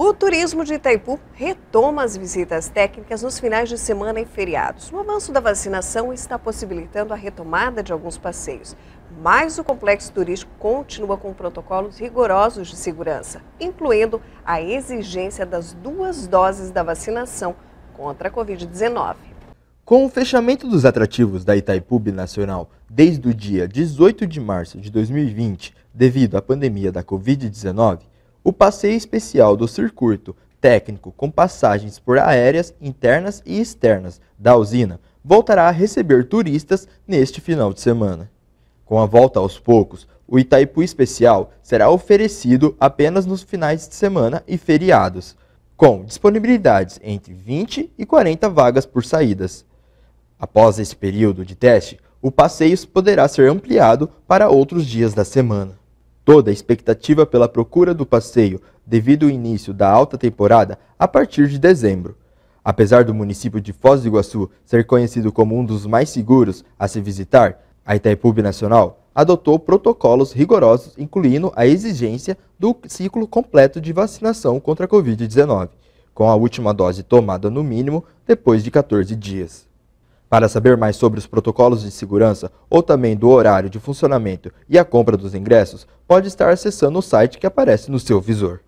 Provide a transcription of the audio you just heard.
O turismo de Itaipu retoma as visitas técnicas nos finais de semana e feriados. O avanço da vacinação está possibilitando a retomada de alguns passeios, mas o complexo turístico continua com protocolos rigorosos de segurança, incluindo a exigência das duas doses da vacinação contra a Covid-19. Com o fechamento dos atrativos da Itaipu Nacional desde o dia 18 de março de 2020, devido à pandemia da Covid-19, o passeio especial do circuito técnico com passagens por aéreas internas e externas da usina voltará a receber turistas neste final de semana. Com a volta aos poucos, o Itaipu Especial será oferecido apenas nos finais de semana e feriados, com disponibilidades entre 20 e 40 vagas por saídas. Após esse período de teste, o passeio poderá ser ampliado para outros dias da semana. Toda a expectativa pela procura do passeio devido ao início da alta temporada a partir de dezembro. Apesar do município de Foz do Iguaçu ser conhecido como um dos mais seguros a se visitar, a Itaipu Nacional adotou protocolos rigorosos, incluindo a exigência do ciclo completo de vacinação contra a Covid-19, com a última dose tomada no mínimo depois de 14 dias. Para saber mais sobre os protocolos de segurança ou também do horário de funcionamento e a compra dos ingressos, pode estar acessando o site que aparece no seu visor.